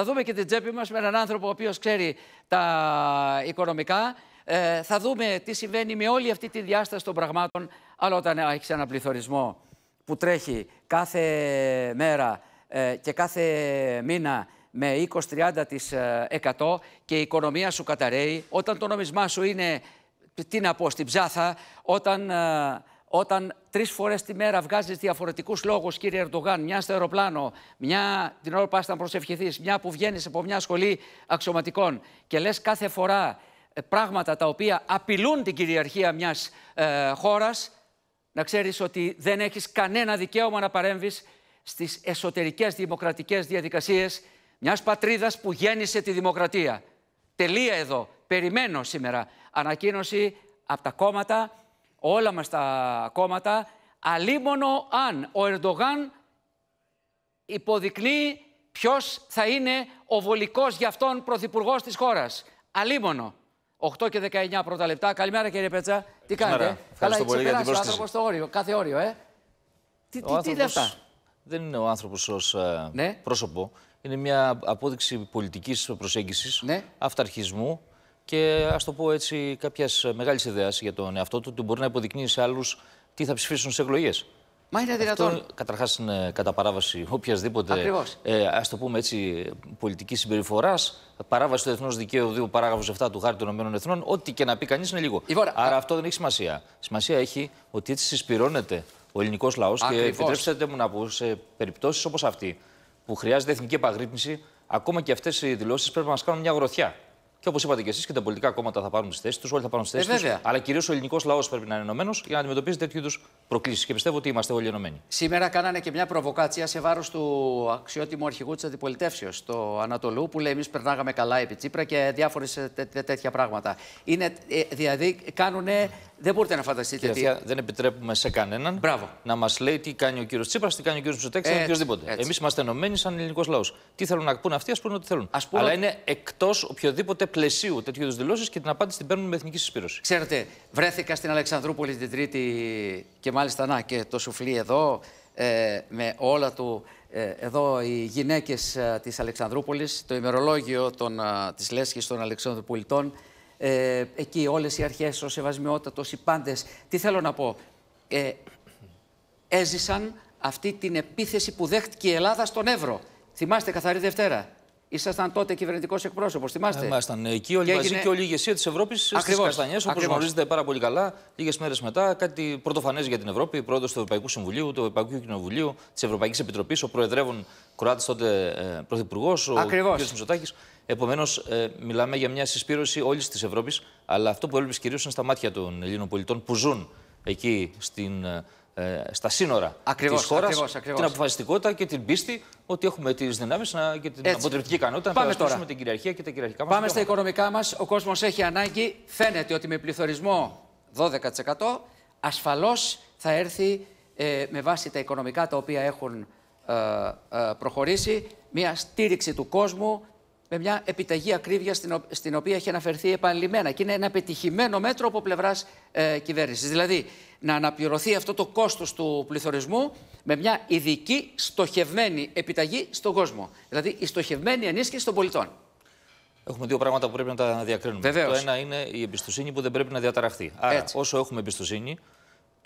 Θα δούμε και την τσέπη μας με έναν άνθρωπο ο οποίος ξέρει τα οικονομικά. Ε, θα δούμε τι συμβαίνει με όλη αυτή τη διάσταση των πραγμάτων. Αλλά όταν έχει έναν πληθωρισμό που τρέχει κάθε μέρα ε, και κάθε μήνα με 20-30% και η οικονομία σου καταραίει, όταν το νόμισμά σου είναι, τι να πω, στην ψάθα, όταν... Ε, όταν τρεις φορές τη μέρα βγάζεις διαφορετικούς λόγους, κύριε Ερντογάν, μια στο αεροπλάνο, μια την ώρα που πας να προσευχηθείς, μια που βγαίνεις από μια σχολή αξιωματικών και λες κάθε φορά ε, πράγματα τα οποία απειλούν την κυριαρχία μιας ε, χώρας, να ξέρεις ότι δεν έχεις κανένα δικαίωμα να παρέμβεις στις εσωτερικές δημοκρατικές διαδικασίες μιας πατρίδας που γέννησε τη δημοκρατία. Τελεία εδώ. Περιμένω σήμερα ανακοίνωση από τα κόμματα όλα μας τα κόμματα, αλίμονο αν ο Ερντογάν υποδεικνύει ποιος θα είναι ο βολικός για αυτόν πρωθυπουργός της χώρας. Αλίμονο. 8 και 19 πρώτα λεπτά. Καλημέρα κύριε Πέτσα. Τι κάνετε. Καλά, Καλά, πολύ ξεπεράσει ο άνθρωπο στο όριο, κάθε όριο, ε. Τι, τι, τι είναι Δεν είναι ο άνθρωπος ως ε, ναι. πρόσωπο. Είναι μια απόδειξη πολιτικής προσέγγισης, ναι. αυταρχισμού, και ας το πω έτσι, κάποιας μεγάλης ιδέας για τον εαυτό του, ότι μπορεί να υποδεικνύει σε άλλους τι θα ψηφίσουν στις εκλογές. Μα είναι δυνατόν. Καταρχάς, είναι κατά παράβαση οποιασδήποτε. Ε, το πούμε έτσι, πολιτική συμπεριφοράς. Παράβαση του Εθνούς Δικαίου 2, παράγραφος 7 του Χάρτη των Ηνωμένων Εθνών. Ό,τι και να πει κανείς είναι λίγο. Άρα αυτό δεν έχει σημασία. Σημασία έχει ότι έτσι συσπηρώνεται ο ελληνικός λαός. Και επιτρέψτε μου να πω, σε περιπτώσεις όπως αυτή, που χρειάζεται εθνική επαγρύπνηση, ακόμα και αυτές οι δηλώσεις πρέπει να μας κάνουν μια γροθιά. Και όπως είπατε και εσείς και τα πολιτικά κόμματα θα πάρουν τις θέσεις τους, όλοι θα πάρουν τις θέσει ε, του. Αλλά κυρίως ο ελληνικός λαός πρέπει να είναι ενωμένος για να αντιμετωπίζει τέτοιου είδους προκλήσεις. Και πιστεύω ότι είμαστε όλοι ενωμένοι. Σήμερα κάνανε και μια προβοκάτσια σε βάρος του αξιότιμου αρχηγού της αντιπολιτεύσεως, του Ανατολού, που λέει: Εμείς περνάγαμε καλά επί Τσίπρα και διάφορες ε, τέτοια πράγματα. Είναι, ε, δηλαδή, κάνουνε. Δεν μπορείτε να φανταστείτε. Τι... Δεν επιτρέπουμε σε κανέναν Μπράβο. να μας λέει τι κάνει ο κύριος Τσίπρας, τι κάνει ο κύριος Μητσοτέξ, ή ε, οποιοδήποτε. Εμείς είμαστε ενωμένοι σαν ελληνικός λαός. Τι θέλουν να πούνε αυτοί, ας πούνε ό,τι θέλουν. Αλλά είναι εκτός οποιοδήποτε πλαισίου τέτοιου είδους δηλώσεις και την απάντηση την παίρνουν με εθνική συσπήρωση. Ξέρετε, βρέθηκα στην Αλεξανδρούπολη την Τρίτη και μάλιστα να και το σουφλί εδώ ε, με όλα του. Ε, εδώ οι γυναίκες ε, της Αλεξανδρούπολης, το ημερολόγιο των, ε, της Λέσχης των Αλεξανδρουπολιτών ε, εκεί όλες οι αρχές, ο σεβασμιότατος, οι πάντες. Τι θέλω να πω, ε, έζησαν αυτή την επίθεση που δέχτηκε η Ελλάδα στον Εύρο. Θυμάστε καθαρή Δευτέρα. Ήσασταν τότε κυβερνητικός εκπρόσωπος, θυμάστε. Ήμασταν ναι, εκεί όλοι και μαζί και όλη η ηγεσία της Ευρώπης στις Καστανιές, όπως γνωρίζετε πάρα πολύ καλά. Λίγες μέρες μετά, κάτι πρωτοφανές για την Ευρώπη, πρόεδρος του Ευρωπαϊκού Συμβουλίου, του Ευρωπαϊκού Κοινοβουλίου, της Ευρωπαϊκής Επιτροπής, ο προεδρεύων Κροάτης τότε ε, πρωθυπουργός, ο κ. Μητσοτάκης. Επομένως, ε, μιλάμε για μια συσπήρωση όλης της Ευρώπης, αλλά αυτό που έλειπε κυρίως είναι στα μάτια των Ελλήνων πολιτών που ζουν εκεί στην ε, ε, στα σύνορα της χώρας την αποφασιστικότητα και την πίστη ότι έχουμε τις δυνάμεις και την αποτρεπτική ικανότητα Πάμε να περάσουμε την κυριαρχία και τα κυριαρχικά μας. Πάμε στα οικονομικά μας. Ο κόσμος έχει ανάγκη. Φαίνεται ότι με πληθωρισμό 12% ασφαλώς θα έρθει ε, με βάση τα οικονομικά τα οποία έχουν ε, ε, προχωρήσει μια στήριξη του κόσμου με μια επιταγή ακρίβεια στην, οποία έχει αναφερθεί επανειλημμένα. Και είναι ένα πετυχημένο μέτρο από πλευράς ε, κυβέρνησης. Δηλαδή, να αναπληρωθεί αυτό το κόστος του πληθωρισμού με μια ειδική στοχευμένη επιταγή στον κόσμο. Δηλαδή, η στοχευμένη ενίσχυση των πολιτών. Έχουμε δύο πράγματα που πρέπει να τα διακρίνουμε. Το ένα είναι η εμπιστοσύνη που δεν πρέπει να διαταραχθεί. Άρα, όσο έχουμε εμπιστοσύνη,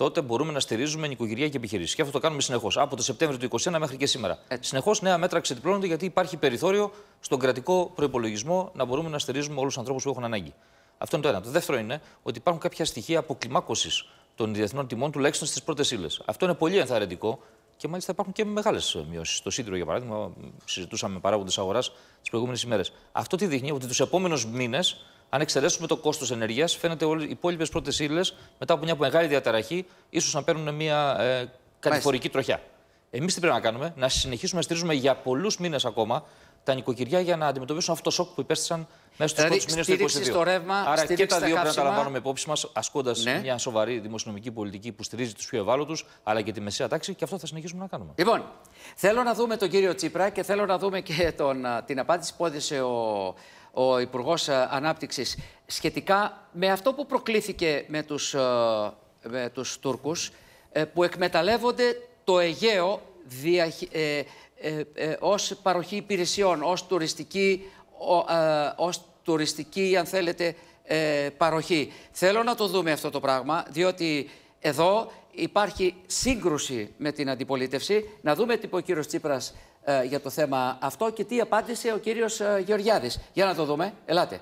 τότε μπορούμε να στηρίζουμε νοικοκυριά και επιχειρήσεις. Και αυτό το κάνουμε συνεχώς. Από το Σεπτέμβριο του 2021 μέχρι και σήμερα. Ε. Συνεχώς νέα μέτρα ξεδιπλώνονται γιατί υπάρχει περιθώριο στον κρατικό προπολογισμό να μπορούμε να στηρίζουμε όλους τους ανθρώπους που έχουν ανάγκη. Αυτό είναι το ένα. Το δεύτερο είναι ότι υπάρχουν κάποια στοιχεία αποκλιμάκωσης των διεθνών τιμών, τουλάχιστον στις πρώτες ύλες. Αυτό είναι πολύ ενθαρρυντικό και μάλιστα υπάρχουν και μεγάλες μειώσεις. Το σίδηρο, για παράδειγμα, συζητούσαμε με παράγοντες αγοράς τις προηγούμενες ημέρες. Αυτό τι δείχνει ότι τους επόμενους μήνες αν εξαιρέσουμε το κόστος ενέργειας, φαίνεται ότι οι υπόλοιπες πρώτες ύλες μετά από μια μεγάλη διαταραχή, ίσως να παίρνουν μια ε, κατηφορική τροχιά. Εμείς τι πρέπει να κάνουμε, να συνεχίσουμε να στηρίζουμε για πολλούς μήνες ακόμα τα νοικοκυριά για να αντιμετωπίσουν αυτό το σοκ που υπέστησαν μέσα στους δηλαδή, πρώτους μήνες του 2022. Στο ρεύμα, Άρα και τα δύο πρέπει να τα λαμβάνουμε υπόψη μας, ασκώντας ναι. μια σοβαρή δημοσιονομική πολιτική που στηρίζει τους πιο ευάλωτους, αλλά και τη μεσαία τάξη, και αυτό θα συνεχίσουμε να κάνουμε. Λοιπόν, θέλω να δούμε τον κύριο Τσίπρα και θέλω να δούμε και τον, την απάντηση που έδωσε ο ο Υπουργός ε, Ανάπτυξης σχετικά με αυτό που προκλήθηκε με τους ε, με τους Τούρκους ε, που εκμεταλλεύονται το Αιγαίο δια, ε, ως παροχή υπηρεσιών, ως τουριστική, ως τουριστική αν θέλετε, παροχή. Θέλω να το δούμε αυτό το πράγμα, διότι εδώ υπάρχει σύγκρουση με την αντιπολίτευση. Να δούμε τι είπε ο κύριος Τσίπρας ε, για το θέμα αυτό και τι απάντησε ο κύριος ε, Γεωργιάδης. Για να το δούμε. Ελάτε.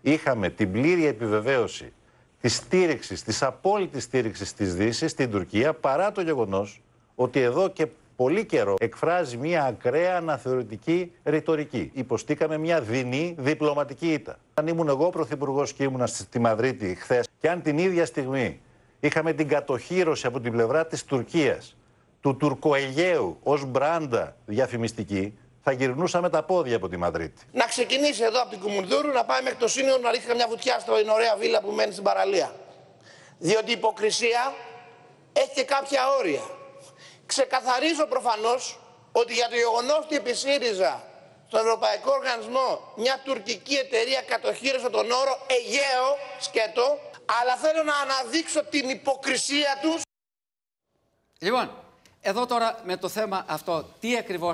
Είχαμε την πλήρη επιβεβαίωση της στήριξης, της απόλυτης στήριξης της δύσης στην Τουρκία παρά το γεγονός ότι εδώ και πολύ καιρό εκφράζει μια ακραία αναθεωρητική ρητορική. Υποστήκαμε μια δεινή διπλωματική ήττα. Αν ήμουν εγώ πρωθυπουργός και ήμουνα στη Μαδρίτη χθες, και αν την ίδια στιγμή είχαμε την κατοχήρωση από την πλευρά της Τουρκίας του Τουρκοαιγαίου ως μπράντα διαφημιστική, θα γυρνούσαμε τα πόδια από τη Μαδρίτη. Να ξεκινήσει εδώ από την Κουμουνδούρου, να πάει μέχρι το Σύνιο να ρίξει μια βουτιά στην ωραία βίλα που μένει στην παραλία. Διότι η υποκρισία έχει και κάποια όρια. Ξεκαθαρίζω προφανώς ότι για το γεγονός ότι επισήριζα στον Ευρωπαϊκό Οργανισμό μια τουρκική εταιρεία κατοχύρωσε τον όρο Αιγαίο σκέτο, αλλά θέλω να αναδείξω την υποκρισία τους. Λοιπόν, εδώ τώρα με το θέμα αυτό, τι ακριβώς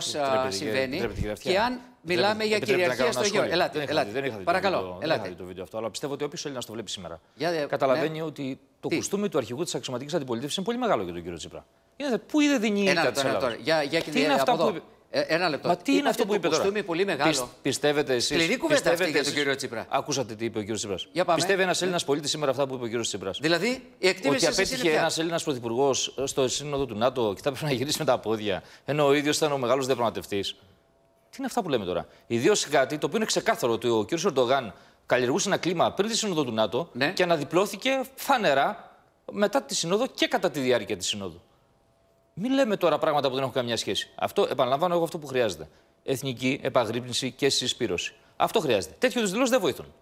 ε, συμβαίνει και αν μιλάμε για κυριαρχία στο γιο. Ελάτε, ελάτε. Δεν Παρακαλώ, το βίντεο, ελάτε. Δεν το βίντεο αυτό, αλλά πιστεύω ότι όποιος να το βλέπει σήμερα καταλαβαίνει ναι. ότι το τι? κουστούμι του αρχηγού της αξιωματικής αντιπολίτευσης είναι πολύ μεγάλο για τον κύριο Τσίπρα. πού είδε την η Για, τι ε, ένα λεπτό. Μα τι είναι αυτό που είπε τώρα. Είναι πολύ μεγάλο. πιστεύετε εσείς. Σκληρή κουβέντα αυτή για τον κύριο Τσίπρα. Ακούσατε τι είπε ο κύριος Τσίπρας. Πιστεύει ένας Έλληνας πολίτης σήμερα αυτά που είπε ο κύριος Τσίπρας. Δηλαδή, η εκτίμηση Ότι απέτυχε ένας Έλληνας πρωθυπουργός στο σύνοδο του ΝΑΤΟ και θα πρέπει να γυρίσει με τα πόδια. Ενώ ο ίδιος ήταν ο μεγάλος διαπραγματευτής. Τι είναι αυτά που λέμε τώρα. Ιδίω κάτι το οποίο είναι ξεκάθαρο ότι ο κύριος Ερντογάν καλλιεργούσε ένα κλίμα πριν τη σύνοδο του ΝΑΤΟ ναι. και αναδιπλώθηκε φανερά μετά τη σύνοδο και κατά τη διάρκεια της σύνοδου. Μην λέμε τώρα πράγματα που δεν έχουν καμιά σχέση. Αυτό επαναλαμβάνω εγώ αυτό που χρειάζεται. Εθνική επαγρύπνηση και συσπήρωση. Αυτό χρειάζεται. Τέτοιου είδους δηλώσεις δεν βοηθούν.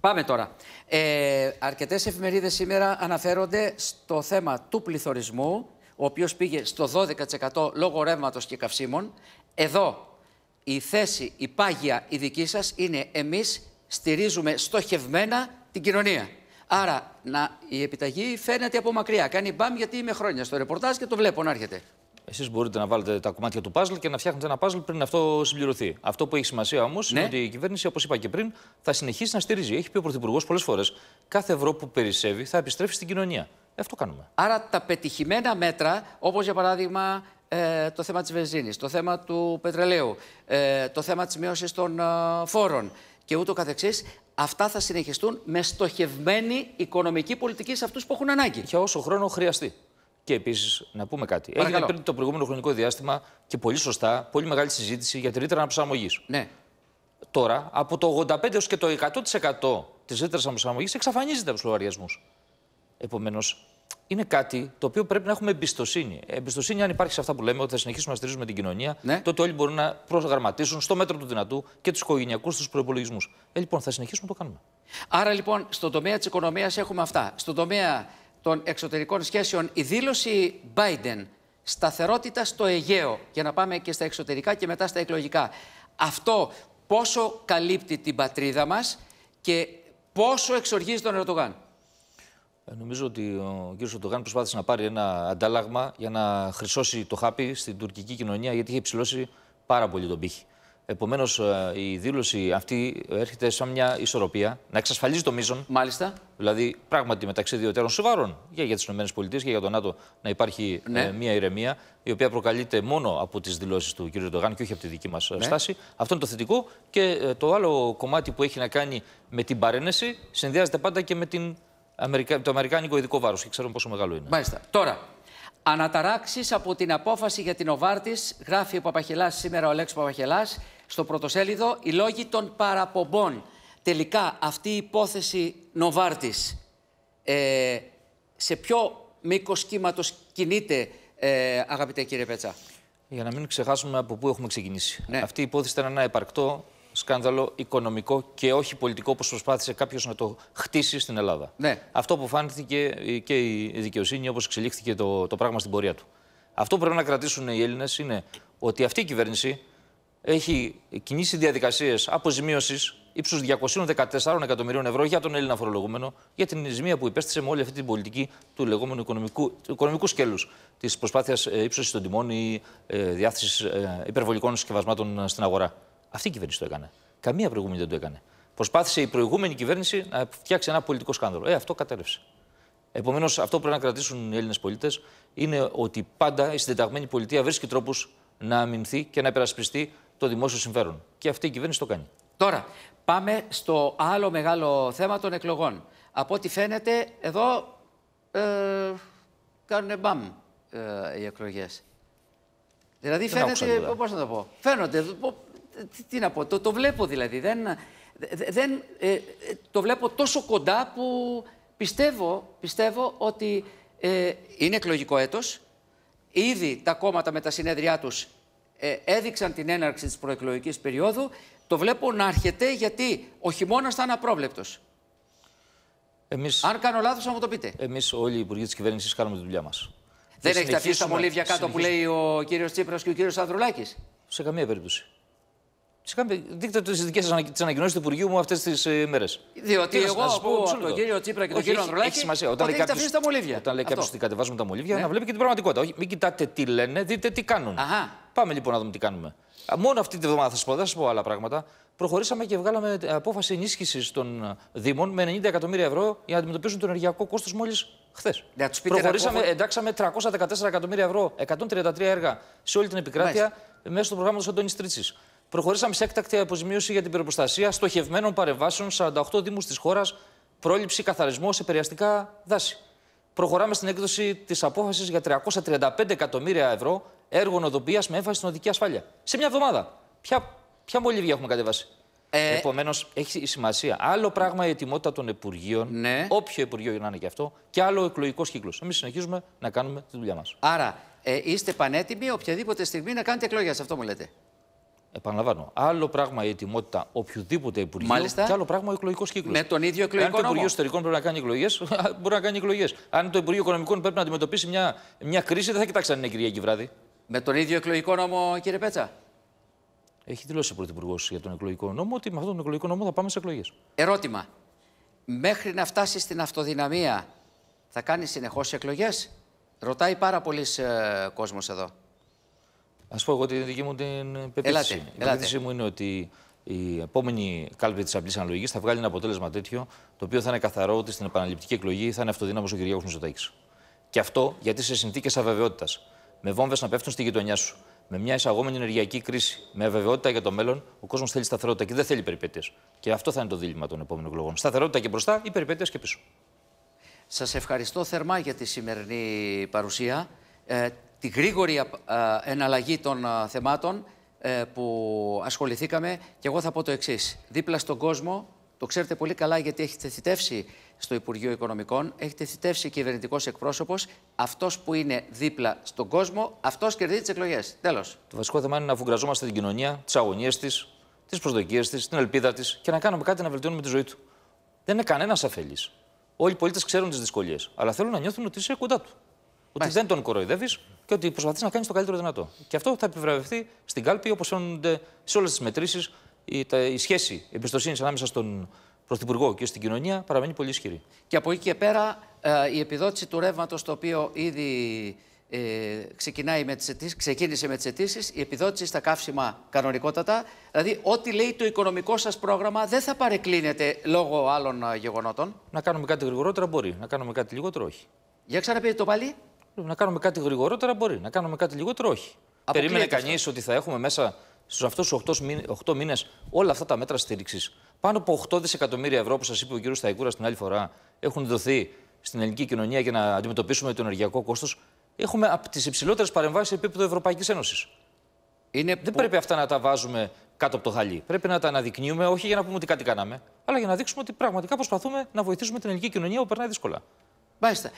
Πάμε τώρα. Ε, Αρκετές εφημερίδες σήμερα αναφέρονται στο θέμα του πληθωρισμού, ο οποίος πήγε στο 12% λόγω ρεύματος και καυσίμων. Εδώ η θέση, η πάγια η δική σας, είναι εμείς στηρίζουμε στοχευμένα την κοινωνία. Άρα να, η επιταγή φαίνεται από μακριά. Κάνει μπαμ γιατί είμαι χρόνια στο ρεπορτάζ και το βλέπω να έρχεται. Εσείς μπορείτε να βάλετε τα κομμάτια του παζλ και να φτιάχνετε ένα παζλ πριν αυτό συμπληρωθεί. Αυτό που έχει σημασία όμως ναι. είναι ότι η κυβέρνηση, όπως είπα και πριν, θα συνεχίσει να στηρίζει. Έχει πει ο Πρωθυπουργός πολλές φορές: Κάθε ευρώ που περισσεύει θα επιστρέφει στην κοινωνία. Ε, αυτό κάνουμε. Άρα τα πετυχημένα μέτρα, όπως για παράδειγμα ε, το θέμα της βενζίνης, το θέμα του πετρελαίου, ε, το θέμα της μείωσης των ε, φόρων, και ούτω καθεξής, αυτά θα συνεχιστούν με στοχευμένη οικονομική πολιτική σε αυτούς που έχουν ανάγκη. Για όσο χρόνο χρειαστεί. Και επίσης, να πούμε κάτι. Παρακαλώ. Έγινε πριν το προηγούμενο χρονικό διάστημα και πολύ σωστά, πολύ μεγάλη συζήτηση για τη ρήτρα αναπροσαρμογή. Ναι. Τώρα, από το 85 έως και το 100% τη ρήτρα αναπροσαρμογή εξαφανίζεται από τους λογαριασμούς. Επομένως, είναι κάτι το οποίο πρέπει να έχουμε εμπιστοσύνη. Εμπιστοσύνη, αν υπάρχει σε αυτά που λέμε, ότι θα συνεχίσουμε να στηρίζουμε την κοινωνία, ναι. τότε όλοι μπορούν να προγραμματίσουν στο μέτρο του δυνατού και τους οικογενειακούς τους προπολογισμού. Ε, λοιπόν, θα συνεχίσουμε να το κάνουμε. Άρα, λοιπόν, στον τομέα της οικονομίας έχουμε αυτά. Στον τομέα των εξωτερικών σχέσεων, η δήλωση Biden σταθερότητα στο Αιγαίο, για να πάμε και στα εξωτερικά και μετά στα εκλογικά. Αυτό πόσο καλύπτει την πατρίδα μας και πόσο εξοργίζει τον Ερντογάν. Ε, νομίζω ότι ο κ. Σοντογάν προσπάθησε να πάρει ένα αντάλλαγμα για να χρυσώσει το χάπι στην τουρκική κοινωνία, γιατί είχε υψηλώσει πάρα πολύ τον πύχη. Επομένως, ε, η δήλωση αυτή έρχεται σαν μια ισορροπία να εξασφαλίζει το μείζον. Μάλιστα. Δηλαδή, πράγματι μεταξύ δύο εταίρων σοβαρών και για τις ΗΠΑ και για τον ΝΑΤΟ να υπάρχει ε, ναι. μια ηρεμία, η οποία προκαλείται μόνο από τις δηλώσεις του κ. Ερντογάν και όχι από τη δική μας ναι. στάση. Αυτό είναι το θετικό. Και το άλλο κομμάτι που έχει να κάνει με την παρένεση συνδυάζεται πάντα και με την το αμερικάνικο ειδικό βάρος και ξέρουμε πόσο μεγάλο είναι. Μάλιστα. Τώρα, Αναταράξεις από την απόφαση για την Οβάρτης, γράφει ο Παπαχελάς σήμερα ο Αλέξο Παπαχελάς στο πρωτοσέλιδο, οι λόγοι των παραπομπών. Τελικά αυτή η υπόθεση Νοβάρτης, ε, σε ποιο μήκος κύματος κινείται, ε, αγαπητέ κύριε Πέτσα. Για να μην ξεχάσουμε από πού έχουμε ξεκινήσει. Ναι. Αυτή η υπόθεση ήταν ένα επαρκτό σκάνδαλο οικονομικό και όχι πολιτικό όπως προσπάθησε κάποιος να το χτίσει στην Ελλάδα. Ναι. Αυτό που φάνηκε και η δικαιοσύνη, όπως εξελίχθηκε το, το πράγμα στην πορεία του. Αυτό που πρέπει να κρατήσουν οι Έλληνες είναι ότι αυτή η κυβέρνηση έχει κινήσει διαδικασίες αποζημίωσης ύψους 214 εκατομμυρίων ευρώ για τον Έλληνα φορολογούμενο για την ζημία που υπέστησε με όλη αυτή την πολιτική του λεγόμενου οικονομικού, οικονομικού σκέλους της προσπάθειας ε, ύψωσης των τιμών ή ε, διάθεσης ε, υπερβολικών συσκευασμάτων στην αγορά. Αυτή η κυβέρνηση το έκανε. Καμία προηγούμενη δεν το έκανε. Προσπάθησε η προηγούμενη κυβέρνηση να φτιάξει ένα πολιτικό σκάνδαλο. Ε, αυτό κατέρευσε. Επομένως, αυτό που πρέπει να κρατήσουν οι Έλληνες πολίτες είναι ότι πάντα η συντεταγμένη πολιτεία βρίσκει τρόπους να αμυνθεί και να υπερασπιστεί το δημόσιο συμφέρον. Και αυτή η κυβέρνηση το κάνει. Τώρα, πάμε στο άλλο μεγάλο θέμα των εκλογών. Από ό,τι φαίνεται, εδώ ε, κάνουν μπαμ ε, οι εκλογές. Δηλαδή, φαίνεται. Πώ να το πω. Φαίνονται τι να πω, το, το βλέπω δηλαδή. Δεν, δεν, ε, το βλέπω τόσο κοντά που πιστεύω, πιστεύω ότι ε, είναι εκλογικό έτος. Ήδη τα κόμματα με τα συνέδριά τους ε, έδειξαν την έναρξη της προεκλογικής περίοδου. Το βλέπω να έρχεται γιατί ο χειμώνας θα είναι απρόβλεπτος. Εμείς... Αν κάνω λάθος να μου το πείτε. Εμείς όλοι οι υπουργοί της κυβέρνησης κάνουμε τη δουλειά μας. Δεν έχετε αφήσει τα μολύβια κάτω που λέει ο κύριος Τσίπρας και ο κύριος Ανδρουλάκης. Σε καμία περίπτωση. Δείτε τις δικές σας ανακοινώσεις του Υπουργείου μου αυτές τις ε, μέρες. Διότι τι εγώ τον κύριο Τσίπρα και τον κύριο Ανδρουλάκη. Έχει σημασία. Όταν λέει κάποιο τα μολύβια. Όταν ότι κατεβάζουμε τα μολύβια, ναι. να βλέπει και την πραγματικότητα. Όχι, μην κοιτάτε τι λένε, δείτε τι κάνουν. Αχα. Πάμε λοιπόν να δούμε τι κάνουμε. Μόνο αυτή τη βδομάδα θα σας πω, δεν σας πω άλλα πράγματα. Προχωρήσαμε και βγάλαμε ε, απόφαση ενίσχυσης των ε, Δήμων με 90 εκατομμύρια ευρώ για να αντιμετωπίσουν το ενεργειακό κόστος μόλις χθες. Προχωρήσαμε, εντάξαμε 314 εκατομμύρια ευρώ, 133 έργα σε όλη την επικράτεια μέσω του προγράμματος Αντώνης Τρίτσι προχωρήσαμε σε έκτακτη αποζημίωση για την πυροπροστασία στοχευμένων παρεμβάσεων 48 Δήμους της χώρας, πρόληψη καθαρισμό σε περιαστικά δάση. Προχωράμε στην έκδοση της απόφασης για 335 εκατομμύρια ευρώ έργο οδοποίηση με έμφαση στην οδική ασφάλεια. Σε μια εβδομάδα. Ποια, ποια μολύβια έχουμε κατεβάσει. Ε... Επομένως, έχει σημασία. Άλλο πράγμα η ετοιμότητα των Υπουργείων, ναι. όποιο Υπουργείο να είναι και αυτό, και άλλο ο εκλογικός κύκλος. Εμείς συνεχίζουμε να κάνουμε τη δουλειά μας. Άρα, ε, είστε πανέτοιμοι οποιαδήποτε στιγμή να κάνετε εκλογές, αυτό μου λέτε. Επαναλαμβάνω. Άλλο πράγμα η ετοιμότητα οποιοδήποτε Υπουργείου Μάλιστα. και άλλο πράγμα ο εκλογικός κύκλος. Με τον ίδιο εκλογικό Αν το Υπουργείο Εσωτερικών πρέπει να κάνει εκλογές, μπορεί να κάνει εκλογές. Αν το Υπουργείο Οικονομικών πρέπει να αντιμετωπίσει μια, μια κρίση, δεν θα κοιτάξει αν είναι Κυριακή βράδυ. Με τον ίδιο εκλογικό νόμο, κύριε Πέτσα. Έχει δηλώσει ο Πρωθυπουργός για τον εκλογικό νόμο ότι με αυτόν τον εκλογικό νόμο θα πάμε σε εκλογές. Ερώτημα. Μέχρι να φτάσει στην αυτοδυναμία, θα κάνει συνεχώς εκλογές. Ρωτάει πάρα πολλοί ε, κόσμος εδώ. Ας πω εγώ την δική μου την πεποίθηση. η πεποίθηση μου είναι ότι η επόμενη κάλπη της απλής αναλογικής θα βγάλει ένα αποτέλεσμα τέτοιο το οποίο θα είναι καθαρό ότι στην επαναληπτική εκλογή θα είναι αυτοδύναμος ο Κυριάκος Μητσοτάκης. Και αυτό γιατί σε συνθήκες αβεβαιότητας, με βόμβες να πέφτουν στη γειτονιά σου, με μια εισαγόμενη ενεργειακή κρίση, με αβεβαιότητα για το μέλλον, ο κόσμος θέλει σταθερότητα και δεν θέλει περιπέτειες. Και αυτό θα είναι το δίλημα των επόμενων εκλογών. Σταθερότητα και μπροστά ή περιπέτειες και πίσω. Σας ευχαριστώ θερμά για τη σημερινή παρουσία. Ε, τη γρήγορη ε, εναλλαγή των ε, θεμάτων ε, που ασχοληθήκαμε και εγώ θα πω το εξής. Δίπλα στον κόσμο, το ξέρετε πολύ καλά γιατί έχετε θητεύσει στο Υπουργείο Οικονομικών, έχετε θητεύσει κυβερνητικός εκπρόσωπος. Αυτός που είναι δίπλα στον κόσμο, αυτός κερδίζει τις εκλογές. Τέλος. Το βασικό θέμα είναι να αφουγκραζόμαστε την κοινωνία, τις αγωνίες της, τις προσδοκίες της, την ελπίδα της και να κάνουμε κάτι να βελτιώνουμε τη ζωή του. Δεν είναι κανένας αφελής. Όλοι οι πολίτες ξέρουν τις δυσκολίες, αλλά θέλουν να νιώθουν ότι είσαι κοντά του. Ότι δεν τον κοροϊδεύεις, και ότι προσπαθείς να κάνεις το καλύτερο δυνατό. Και αυτό θα επιβραβευτεί στην κάλπη, όπως φαίνονται σε όλες τις μετρήσεις. Η, σχέση εμπιστοσύνη ανάμεσα στον Πρωθυπουργό και στην κοινωνία παραμένει πολύ ισχυρή. Και από εκεί και πέρα ε, η επιδότηση του ρεύματος, το οποίο ήδη ε, ξεκινάει με τις αιτήσεις, ξεκίνησε με τις αιτήσεις, η επιδότηση στα καύσιμα κανονικότατα. Δηλαδή, ό,τι λέει το οικονομικό σας πρόγραμμα δεν θα παρεκκλίνεται λόγω άλλων ε, γεγονότων. Να κάνουμε κάτι γρηγορότερα μπορεί, να κάνουμε κάτι λιγότερο όχι. Για ξαναπείτε το πάλι να κάνουμε κάτι γρηγορότερα μπορεί, να κάνουμε κάτι λιγότερο όχι. Περίμενε κανεί ότι θα έχουμε μέσα στους αυτούς τους 8 μήνε όλα αυτά τα μέτρα στήριξης. Πάνω από 8 δισεκατομμύρια ευρώ, που σας είπε ο κ. Σταϊκούρα την άλλη φορά, έχουν δοθεί στην ελληνική κοινωνία για να αντιμετωπίσουμε το ενεργειακό κόστος. Έχουμε από τις υψηλότερες παρεμβάσεις σε επίπεδο Ευρωπαϊκής Ένωσης. Είναι... Δεν πρέπει αυτά να τα βάζουμε κάτω από το χαλί. Πρέπει να τα αναδεικνύουμε, όχι για να πούμε ότι κάτι κάναμε, αλλά για να δείξουμε ότι πραγματικά προσπαθούμε να βοηθήσουμε την ελληνική κοινωνία που περνάει δύσκολα. Μάλιστα.